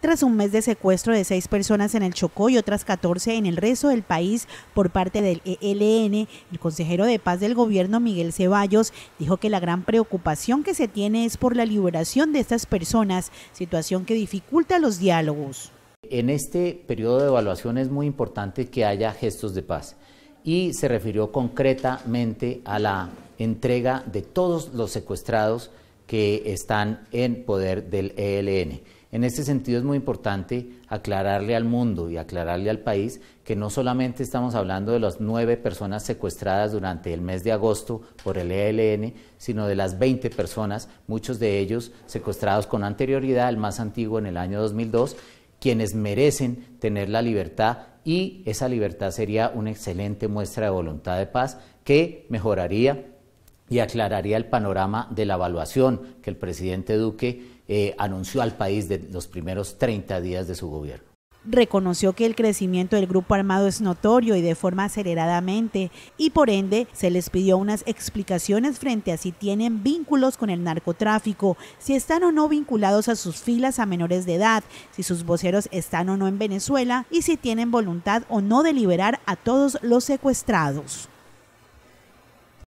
Tras un mes de secuestro de seis personas en el Chocó y otras 14 en el resto del país por parte del ELN, el consejero de paz del gobierno Miguel Ceballos dijo que la gran preocupación que se tiene es por la liberación de estas personas, situación que dificulta los diálogos. En este periodo de evaluación es muy importante que haya gestos de paz y se refirió concretamente a la entrega de todos los secuestrados que están en poder del ELN. En este sentido es muy importante aclararle al mundo y aclararle al país que no solamente estamos hablando de las nueve personas secuestradas durante el mes de agosto por el ELN, sino de las 20 personas, muchos de ellos secuestrados con anterioridad, el más antiguo en el año 2002, quienes merecen tener la libertad y esa libertad sería una excelente muestra de voluntad de paz que mejoraría y aclararía el panorama de la evaluación que el presidente Duque eh, anunció al país de los primeros 30 días de su gobierno. Reconoció que el crecimiento del grupo armado es notorio y de forma aceleradamente, y por ende se les pidió unas explicaciones frente a si tienen vínculos con el narcotráfico, si están o no vinculados a sus filas a menores de edad, si sus voceros están o no en Venezuela y si tienen voluntad o no de liberar a todos los secuestrados.